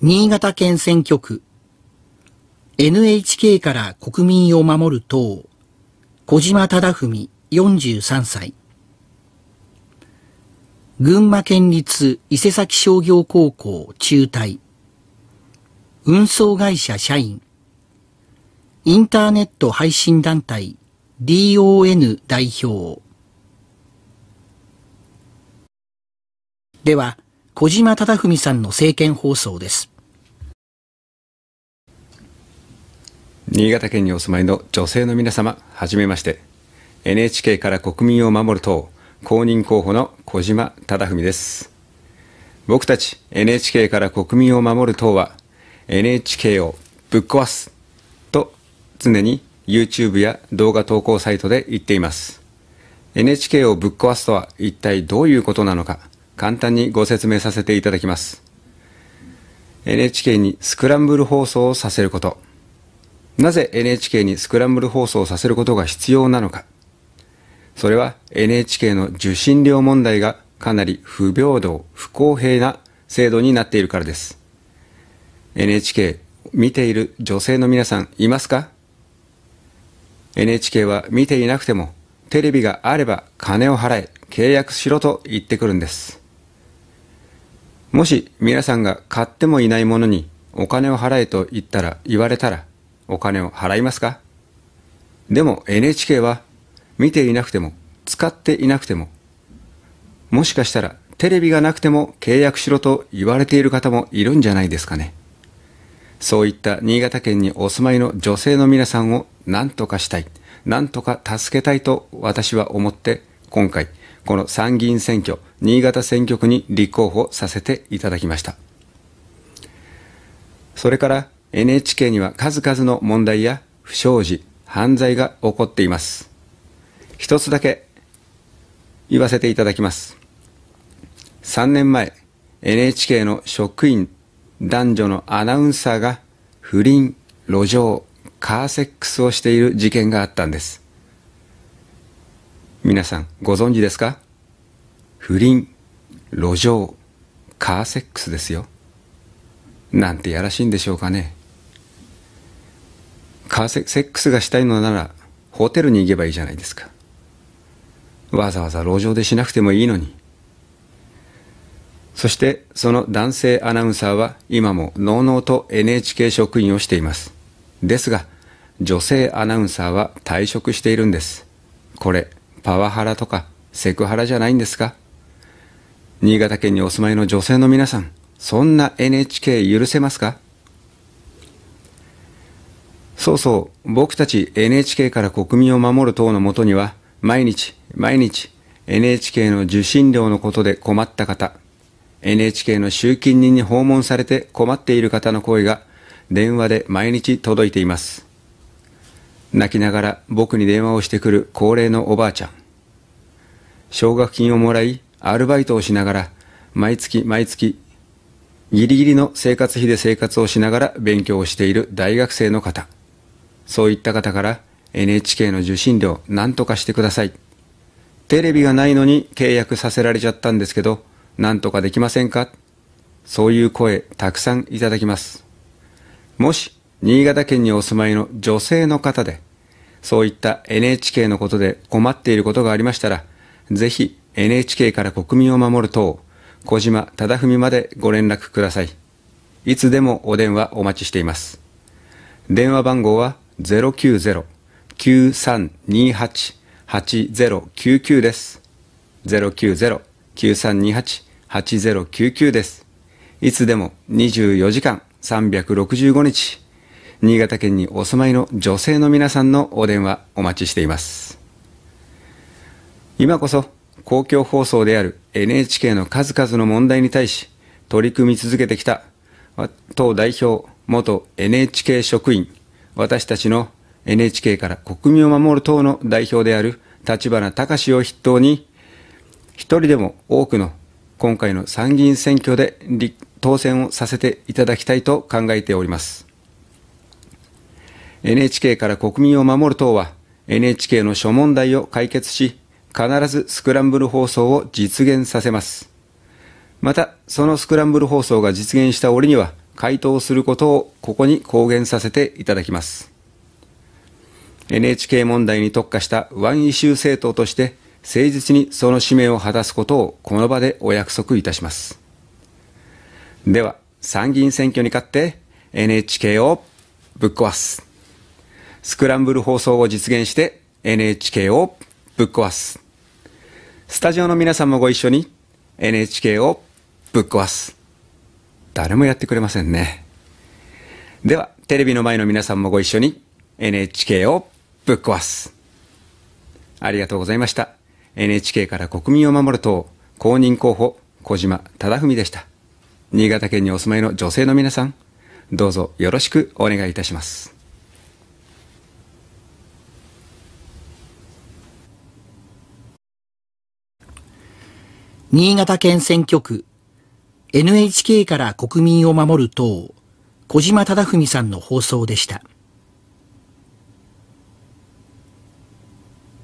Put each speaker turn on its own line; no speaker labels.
新潟県選挙区 NHK から国民を守る党小島忠文43歳群馬県立伊勢崎商業高校中退運送会社社員インターネット配信団体 DON 代表では小島忠文さんの政見放送です。
新潟県にお住まいの女性の皆様、はじめまして。NHK から国民を守る党、公認候補の小島忠文です。僕たち NHK から国民を守る党は、NHK をぶっ壊すと常に YouTube や動画投稿サイトで言っています。NHK をぶっ壊すとは一体どういうことなのか、簡単にご説明させていただきます。NHK にスクランブル放送をさせること。なぜ NHK にスクランブル放送をさせることが必要なのか。それは NHK の受信料問題がかなり不平等、不公平な制度になっているからです。NHK 見ている女性の皆さんいますか ?NHK は見ていなくてもテレビがあれば金を払え、契約しろと言ってくるんです。もし皆さんが買ってもいないものにお金を払えと言ったら、言われたら、お金を払いますかでも NHK は見ていなくても、使っていなくても、もしかしたらテレビがなくても契約しろと言われている方もいるんじゃないですかね。そういった新潟県にお住まいの女性の皆さんを何とかしたい、何とか助けたいと私は思って、今回、この参議院選挙、新潟選挙区に立候補させていただきました。それから NHK には数々の問題や不祥事、犯罪が起こっています。一つだけ言わせていただきます。3年前、NHK の職員、男女のアナウンサーが不倫、路上、カーセックスをしている事件があったんです。皆さんご存知ですか不倫、路上、カーセックスですよ。なんてやらしいんでしょうかね。カーセックスがしたいのなら、ホテルに行けばいいじゃないですか。わざわざ路上でしなくてもいいのに。そしてその男性アナウンサーは今ものうのうと NHK 職員をしています。ですが、女性アナウンサーは退職しているんです。これ、パワハラとかセクハラじゃないんですか新潟県にお住まいの女性の皆さん、そんな NHK 許せますかそうそう、僕たち NHK から国民を守る党のもとには、毎日、毎日、NHK の受信料のことで困った方、NHK の集金人に訪問されて困っている方の声が電話で毎日届いています。泣きながら僕に電話をしてくる高齢のおばあちゃん。奨学金をもらい、アルバイトをしながら、毎月毎月、ギリギリの生活費で生活をしながら勉強をしている大学生の方、そういった方から NHK の受信料何とかしてください。テレビがないのに契約させられちゃったんですけど、何とかできませんかそういう声たくさんいただきます。もし、新潟県にお住まいの女性の方で、そういった NHK のことで困っていることがありましたら、ぜひ NHK から国民を守る党、小島忠文までご連絡ください。いつでもお電話お待ちしています。電話番号は090-9328-8099です。090-9328-8099です。いつでも24時間365日、新潟県にお住まいの女性の皆さんのお電話お待ちしています。今こそ公共放送である NHK の数々の問題に対し取り組み続けてきた党代表、元 NHK 職員、私たちの NHK から国民を守る党の代表である立花隆を筆頭に、一人でも多くの今回の参議院選挙で当選をさせていただきたいと考えております。NHK から国民を守る党は NHK の諸問題を解決し、必ずスクランブル放送を実現させます。また、そのスクランブル放送が実現した折には、回答することをここに公言させていただきます。NHK 問題に特化したワンイシュー政党として、誠実にその使命を果たすことをこの場でお約束いたします。では、参議院選挙に勝って NHK をぶっ壊す。スクランブル放送を実現して NHK をぶっ壊す。スタジオの皆さんもご一緒に NHK をぶっ壊す。誰もやってくれませんね。では、テレビの前の皆さんもご一緒に NHK をぶっ壊す。ありがとうございました。NHK から国民を守る党公認候補小島忠文でした。新潟県にお住まいの女性の皆さん、どうぞよろしくお願いいたします。
新潟県選挙区 NHK から国民を守る党小島忠文さんの放送でした。